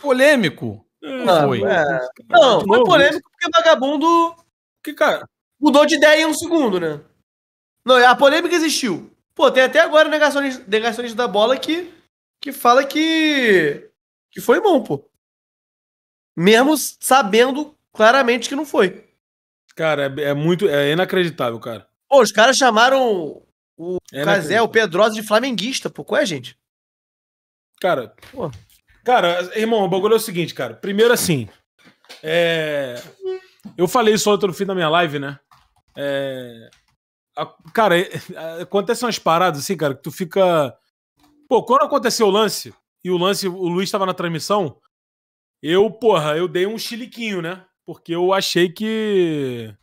Polêmico. É, não, foi. Ah, é... Não, é foi polêmico porque o vagabundo. Que, cara. Mudou de ideia em um segundo, né? Não, é a polêmica existiu. Pô, tem até agora negacionista, negacionista da bola que, que fala que. que foi bom, pô. Mesmo sabendo claramente que não foi. Cara, é, é muito. É inacreditável, cara. Pô, os caras chamaram o é Casé, o Pedrosa de flamenguista, pô. Qual é, gente? Cara, pô. Cara, irmão, o bagulho é o seguinte, cara. Primeiro, assim. É... Eu falei isso outro fim da minha live, né? É... A... Cara, é, acontecem umas paradas assim, cara, que tu fica. Pô, quando aconteceu o lance, e o lance, o Luiz estava na transmissão, eu, porra, eu dei um chiliquinho, né? Porque eu achei que.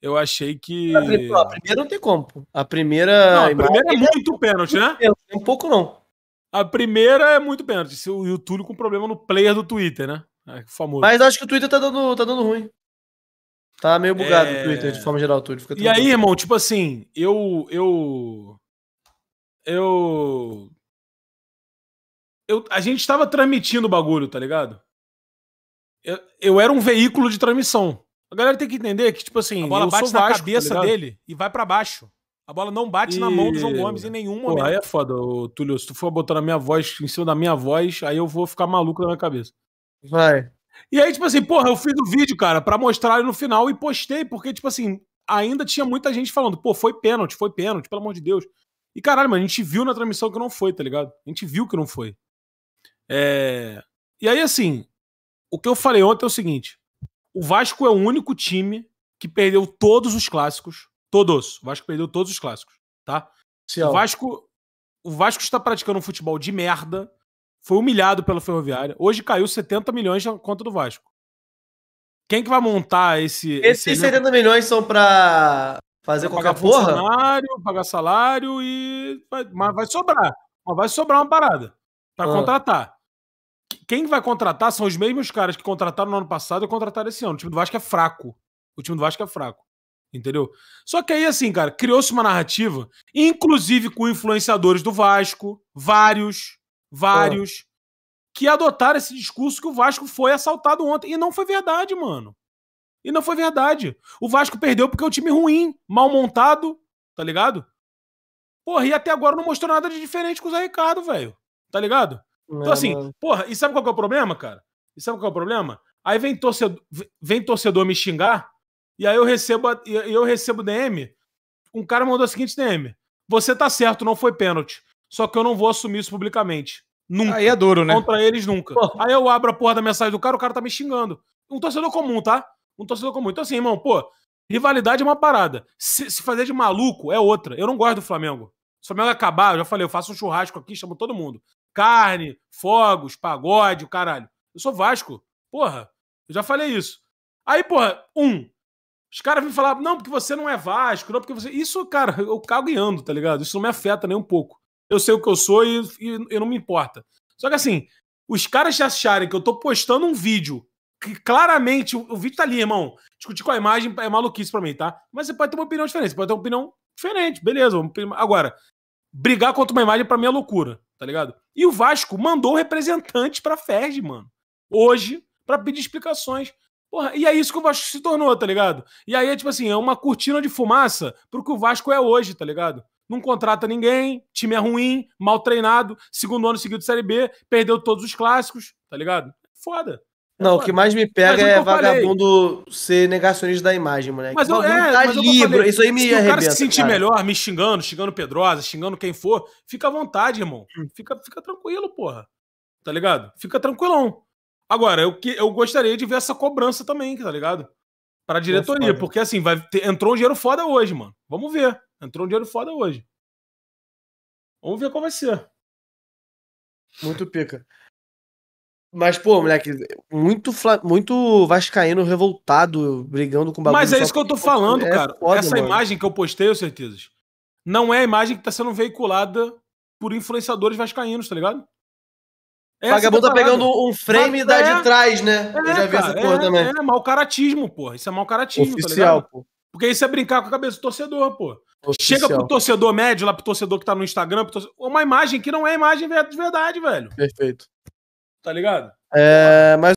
Eu achei que. A primeira não tem como. A primeira. Não, a primeira é muito pênalti, né? É um pouco não. A primeira é muito pênalti. o Túlio com problema no player do Twitter, né? É, é famoso. Mas acho que o Twitter tá dando, tá dando ruim. Tá meio bugado é... o Twitter, de forma geral, o Túlio. Fica e aí, irmão, tipo assim, eu. Eu. Eu. eu a gente tava transmitindo o bagulho, tá ligado? Eu, eu era um veículo de transmissão. A galera tem que entender que, tipo assim, a bola bate na tá cabeça tá dele e vai para baixo. A bola não bate e... na mão do João Gomes em nenhum Pô, momento. Aí é foda, ô, Túlio. Se tu for botar na minha voz, em cima da minha voz, aí eu vou ficar maluco na minha cabeça. Vai. E aí, tipo assim, porra, eu fiz o vídeo, cara, pra mostrar no final e postei, porque, tipo assim, ainda tinha muita gente falando, pô, foi pênalti, foi pênalti, pelo amor de Deus. E caralho, mano, a gente viu na transmissão que não foi, tá ligado? A gente viu que não foi. É... E aí, assim, o que eu falei ontem é o seguinte: o Vasco é o único time que perdeu todos os clássicos Todos. O Vasco perdeu todos os clássicos, tá? O Vasco, o Vasco está praticando um futebol de merda. Foi humilhado pela Ferroviária. Hoje caiu 70 milhões na conta do Vasco. Quem que vai montar esse. Esses esse 70 elenco? milhões são para fazer pra qualquer pagar porra? Salário, pagar salário e. Mas vai sobrar. Mas vai sobrar uma parada para ah. contratar. Quem vai contratar são os mesmos caras que contrataram no ano passado e contrataram esse ano. O time do Vasco é fraco. O time do Vasco é fraco. Entendeu? Só que aí, assim, cara, criou-se uma narrativa, inclusive com influenciadores do Vasco, vários, vários, é. que adotaram esse discurso que o Vasco foi assaltado ontem. E não foi verdade, mano. E não foi verdade. O Vasco perdeu porque é um time ruim, mal montado, tá ligado? Porra, e até agora não mostrou nada de diferente com o Zé Ricardo, velho. Tá ligado? Não, então, é, assim, não. porra, e sabe qual é o problema, cara? E sabe qual é o problema? Aí vem torcedor, vem torcedor me xingar e aí eu recebo, eu recebo DM. Um cara mandou a seguinte DM: Você tá certo, não foi pênalti. Só que eu não vou assumir isso publicamente. Nunca. Aí é duro, né? Contra eles, nunca. Pô. Aí eu abro a porra da mensagem do cara, o cara tá me xingando. Um torcedor comum, tá? Um torcedor comum. Então, assim, irmão, pô, rivalidade é uma parada. Se, se fazer de maluco é outra. Eu não gosto do Flamengo. Se o Flamengo acabar, eu já falei, eu faço um churrasco aqui, chamo todo mundo. Carne, fogos, pagode, o caralho. Eu sou Vasco. Porra, eu já falei isso. Aí, porra, um, os caras vêm falar, não, porque você não é Vasco, não, porque você. Isso, cara, eu cago e ando, tá ligado? Isso não me afeta nem um pouco. Eu sei o que eu sou e, e, e não me importa. Só que assim, os caras acharem que eu tô postando um vídeo que claramente o, o vídeo tá ali, irmão. Discutir com a imagem é maluquice pra mim, tá? Mas você pode ter uma opinião diferente, você pode ter uma opinião diferente, beleza. Agora, brigar contra uma imagem pra mim é loucura, tá ligado? E o Vasco mandou representante pra Ferdi, mano, hoje, para pedir explicações. Porra, e é isso que o Vasco se tornou, tá ligado? E aí é tipo assim, é uma cortina de fumaça pro que o Vasco é hoje, tá ligado? Não contrata ninguém, time é ruim, mal treinado, segundo ano seguido de Série B, perdeu todos os clássicos, tá ligado? Foda. É não, foda. o que mais me pega é, é vagabundo falei. ser negacionista da imagem, moleque. Mas eu, o é, tá mas é livre, isso aí me arrebenta. Se o cara se sentir cara. melhor me xingando, xingando Pedrosa, xingando quem for, fica à vontade, irmão. Hum. Fica, fica tranquilo, porra. Tá ligado? Fica tranquilão. Agora, eu, que, eu gostaria de ver essa cobrança também, tá ligado? Pra diretoria, porque assim, vai ter, entrou um dinheiro foda hoje, mano. Vamos ver. Entrou um dinheiro foda hoje. Vamos ver qual vai ser. Muito pica. Mas, pô, moleque, muito, muito Vascaíno revoltado, brigando com bagulho. Mas é isso que eu tô falando, é cara. Foda, Essa mano. imagem que eu postei, eu certeza não é a imagem que tá sendo veiculada por influenciadores vascaínos, tá ligado? Vagabundo tá pegando um frame da é, de trás, né? É, Eu já vi cara, essa porra é, também. É, mau caratismo, porra. Isso é mau caratismo, tá Oficial, tá pô. Porque isso é brincar com a cabeça do torcedor, pô. Chega pro torcedor médio, lá pro torcedor que tá no Instagram, torcedor... uma imagem que não é imagem de verdade, velho. Perfeito. Tá ligado? É, mas